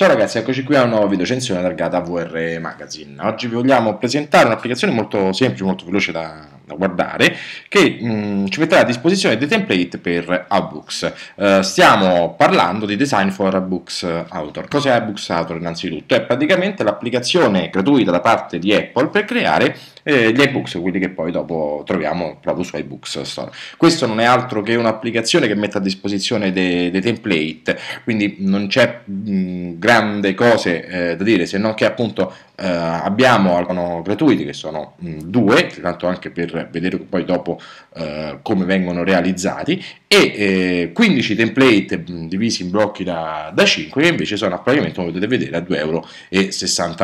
Ciao ragazzi, eccoci qui a una nuova videocensione targata VR Magazine. Oggi vi vogliamo presentare un'applicazione molto semplice, molto veloce da guardare, che mh, mm, ci metterà a disposizione dei template per ABooks. Eh, stiamo parlando di Design for Books Author. Cos'è ABooks Author innanzitutto? È praticamente l'applicazione gratuita da parte di Apple per creare eh, gli iBooks, quelli che poi dopo troviamo proprio su iBooks Store. Questo non è altro che un'applicazione che mette a disposizione dei de template, quindi non c'è mm, grande cose eh, da dire se non che appunto eh, abbiamo alcuni gratuiti che sono mh, mm, due, tanto anche per vedere poi dopo eh, come vengono realizzati, e 15 eh, template mh, mm, divisi in blocchi da, da, 5 che invece sono a pagamento, come potete vedere, a 2,69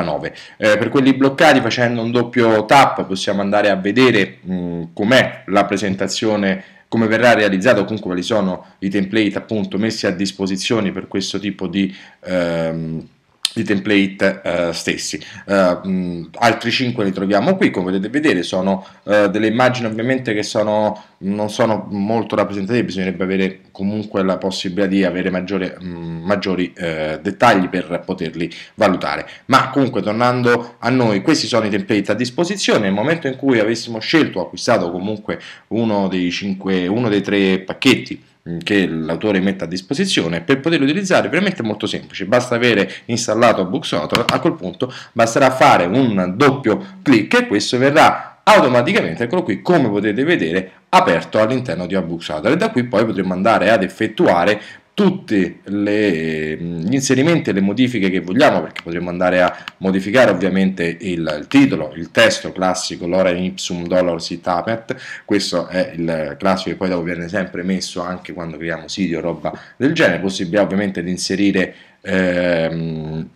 euro. Eh, per quelli bloccati facendo un doppio tap possiamo andare a vedere mm, com'è la presentazione come verrà realizzato comunque quali sono i template appunto messi a disposizione per questo tipo di ehm, di template eh, stessi. Uh, altri 5 li troviamo qui, come potete vedere sono uh, delle immagini ovviamente che sono, non sono molto rappresentative, bisognerebbe avere comunque la possibilità di avere maggiore, mh, maggiori uh, dettagli per poterli valutare. Ma comunque tornando a noi, questi sono i template a disposizione, nel momento in cui avessimo scelto o acquistato comunque uno dei, 5, uno dei tre pacchetti che l'autore mette a disposizione per poterlo utilizzare è veramente molto semplice basta avere installato Booksotor a quel punto basterà fare un doppio clic e questo verrà automaticamente eccolo qui come potete vedere aperto all'interno di Abooks Author e da qui poi potremo andare ad effettuare tutti le, gli inserimenti e le modifiche che vogliamo, perché potremmo andare a modificare ovviamente il, il titolo, il testo classico, l'ora in ipsum dolor sit apet, questo è il classico che poi dopo viene sempre messo anche quando creiamo siti o roba del genere, possibilità ovviamente di inserire ehm,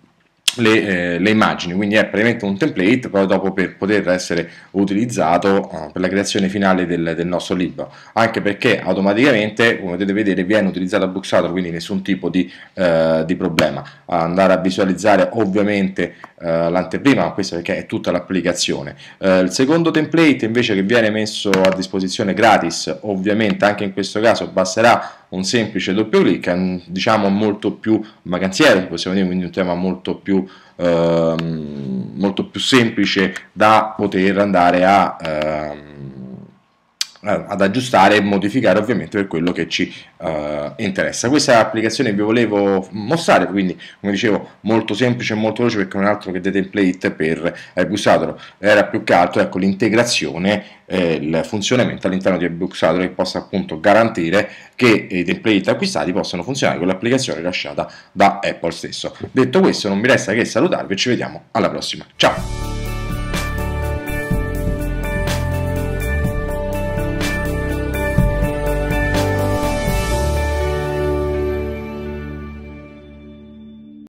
le, eh, le, immagini, quindi è praticamente un template, però dopo per poter essere utilizzato uh, per la creazione finale del, del, nostro libro, anche perché automaticamente, come potete vedere, viene utilizzato a Booksator, quindi nessun tipo di, uh, di problema. Andare a visualizzare ovviamente uh, l'anteprima, ma questo perché è tutta l'applicazione. il secondo template invece che viene messo a disposizione gratis, ovviamente anche in questo caso basterà un semplice doppio clic è diciamo molto più vacanziere, possiamo dire, quindi un tema molto più, ehm, molto più semplice da poter andare a... Ehm, eh, ad aggiustare e modificare ovviamente per quello che ci uh, interessa. Questa applicazione vi volevo mostrare, quindi come dicevo molto semplice e molto veloce perché non è altro che dei template per iBooksatoro, eh, era più che altro ecco, l'integrazione eh, il funzionamento all'interno di iBooksatoro che possa appunto garantire che i template acquistati possano funzionare con l'applicazione rilasciata da Apple stesso. Detto questo non mi resta che salutarvi e ci vediamo alla prossima. Ciao!